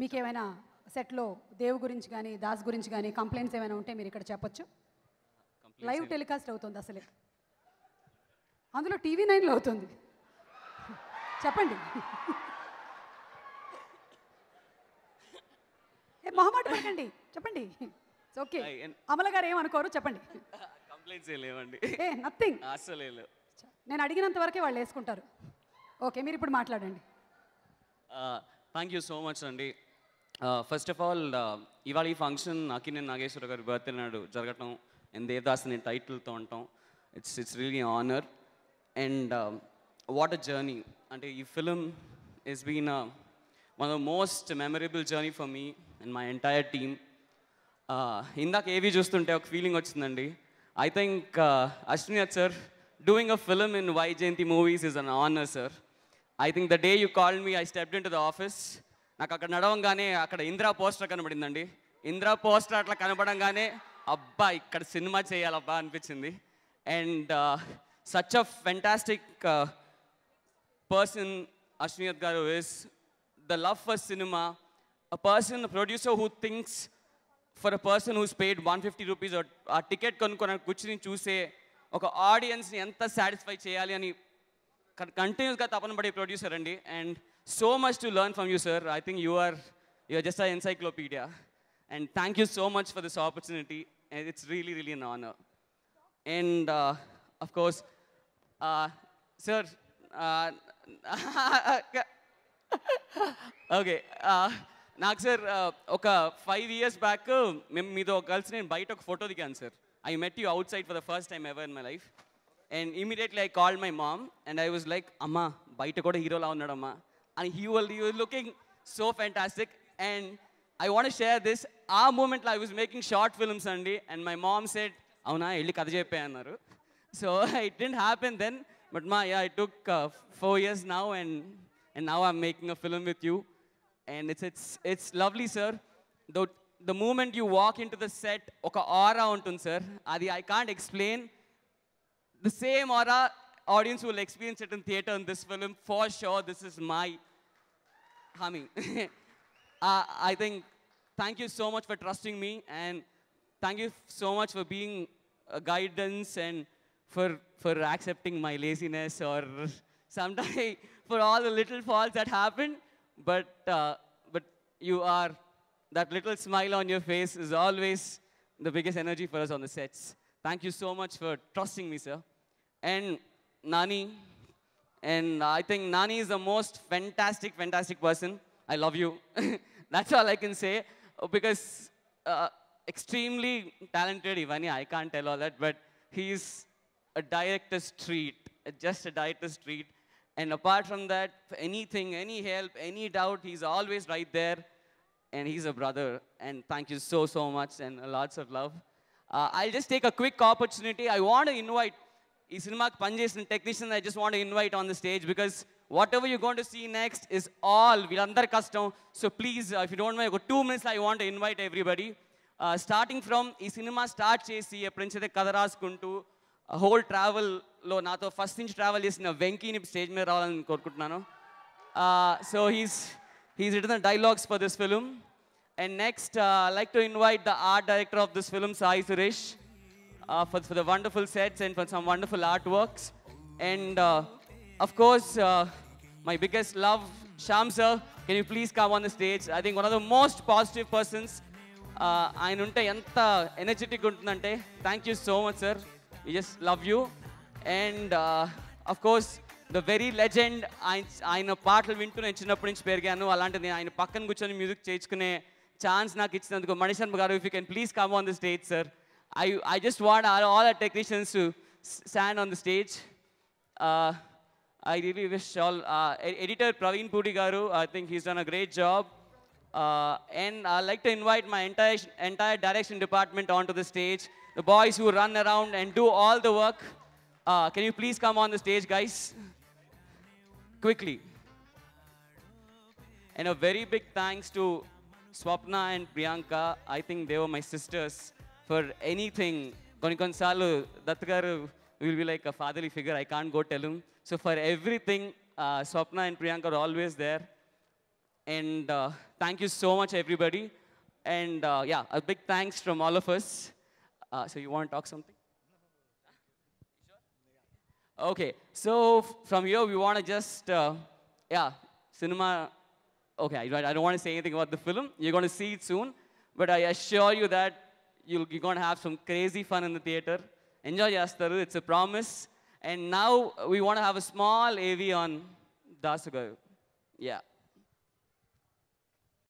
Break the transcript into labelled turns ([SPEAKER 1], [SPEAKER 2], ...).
[SPEAKER 1] మీకేమైనా సెట్లో దేవు గురించి కానీ దాస్ గురించి కానీ కంప్లైంట్స్ ఏమైనా ఉంటే మీరు ఇక్కడ చెప్పొచ్చు లైవ్ టెలికాస్ట్ అవుతుంది అసలే అందులో టీవీ నైన్లో అవుతుంది చెప్పండి మొహమాట పడకండి చెప్పండి ఓకే అమల గారు ఏమనుకోరు చెప్పండి లేవండి ఏ నథింగ్ నేను అడిగినంత వరకే వాళ్ళు వేసుకుంటారు ఓకే మీరు ఇప్పుడు మాట్లాడండి థ్యాంక్ యూ సో మచ్ అండి ఫస్ట్ ఆఫ్ ఆల్ ఇవాళ ఈ ఫంక్షన్ అకినేని నాగేశ్వర గారి బర్త్డే నాడు జరగటం అండ్ దేవదాస్ నేను టైటిల్తో ఉంటాం it's it's really honour and what a journey అంటే ఈ film is been one of most memorable journey for me and my entire team ఇందాక ఏవి చూస్తుంటే ఒక ఫీలింగ్ వచ్చిందండి I think అశ్వినియత్ sir doing a film in why Jayanthi movies is an honour sir I think the day you call me I step in to the office నాకు అక్కడ నడవంగానే అక్కడ Indira poster కనబడిందండి Indira poster అట్లా కనబడంగానే అబ్బా ఇక్కడ సినిమా చేయాలబ్బా అనిపించింది and such a fantastic person అశ్వినియత్ గారు is the love for cinema a person producer who thinks for a person who's paid one fifty rupees ఆ ticket కొనుక్కొని కూర్చుని చూసే ఒక ఆడియన్స్ని ఎంత సాటిస్ఫై చేయాలి అని కంటిన్యూస్గా తపన పడే ప్రొడ్యూసర్ అండి and so much to learn from you, sir. I think you are, you are just an encyclopedia. And thank you so much for this opportunity. It's really, really an honor. And uh, of course, uh, sir, uh, okay. Uh, sir, okay, five years back, I girls name bite a photo again, sir. I met you outside for the first time ever in my life. And immediately I called my mom and I was like, Amma, bite a hero la unadama and he was, looking so fantastic. And I want to share this. Our moment, I was making short films, Sunday, and my mom said, Auna, So it didn't happen then, but ma, yeah, took uh, four years now, and, and now I'm making a film with you. And it's, it's, it's lovely, sir. The, the moment you walk into the set, okay, aura sir, I can't explain. The same aura audience will experience it in theater in this film. For sure, this is my humming. uh, I think thank you so much for trusting me, and thank you so much for being a guidance and for, for accepting my laziness or sometimes for all the little faults that happen. But, uh, but you are, that little smile on your face is always the biggest energy for us on the sets. Thank you so much for trusting me, sir. And Nani. And I think Nani is the most fantastic, fantastic person. I love you. That's all I can say. Because uh, extremely talented Ivani, I can't tell all that, but he's a director's treat, just a director's treat. And apart from that, anything, any help, any doubt, he's always right there. And he's a brother. And thank you so, so much and lots of love. Uh, I'll just take a quick opportunity. I want to invite ఈ సినిమాకి పనిచేసిన technician I just want invite on the stage because whatever you gonna see next is all వీళ్ళందరి కష్టం so please if you don't mind ఒక two minutes I want invite everybody starting from ఈ సినిమా start చేసి ఎప్పటి నుంచి అయితే కథ రాసుకుంటూ హోల్ ట్రావెల్లో నాతో ఫస్ట్ నుంచి ట్రావెల్ చేసిన వెంకీని స్టేజ్ మీద రావాలని కోరుకుంటున్నాను so he's he's written dialogues for this film and next like to invite the art director of this film Sai Suresh uh, for, for the wonderful sets and for some wonderful artworks. And uh, of course, uh, my biggest love, Sham sir, can you please come on the stage? I think one of the most positive persons. ఆయన ఉంటే ఎంత energetic ఉంటుందంటే thank you so much sir you just love you and of course the very legend ఆయన ఆయన పాటలు వింటూ నేను చిన్నప్పటి నుంచి పెరిగాను అలాంటిది ఆయన పక్కన కూర్చొని మ్యూజిక్ చేయించుకునే ఛాన్స్ నాకు ఇచ్చినందుకు మణిశర్మ గారు if you can please come on the stage sir I, I just want all our technicians to stand on the stage. Uh, I really wish all, uh, editor Praveen Pudigaru, I think he's done a great job. Uh, and I'd like to invite my entire, entire direction department onto the stage, the boys who run around and do all the work. Uh, can you please come on the stage, guys? Quickly. And a very big thanks to Swapna and Priyanka. I think they were my sisters for anything, that Dattagaru will be like a fatherly figure. I can't go tell him. So for everything, uh, Swapna and Priyanka are always there. And uh, thank you so much, everybody. And uh, yeah, a big thanks from all of us. Uh, so you want to talk something? Okay, so from here we want to just, uh, yeah, cinema. Okay, right. I don't want to say anything about the film. You're going to see it soon. But I assure you that you're going to have some crazy fun in the theater. Enjoy Yastaru, it's a promise. And now we want to have a small AV on Dasagayu. Yeah.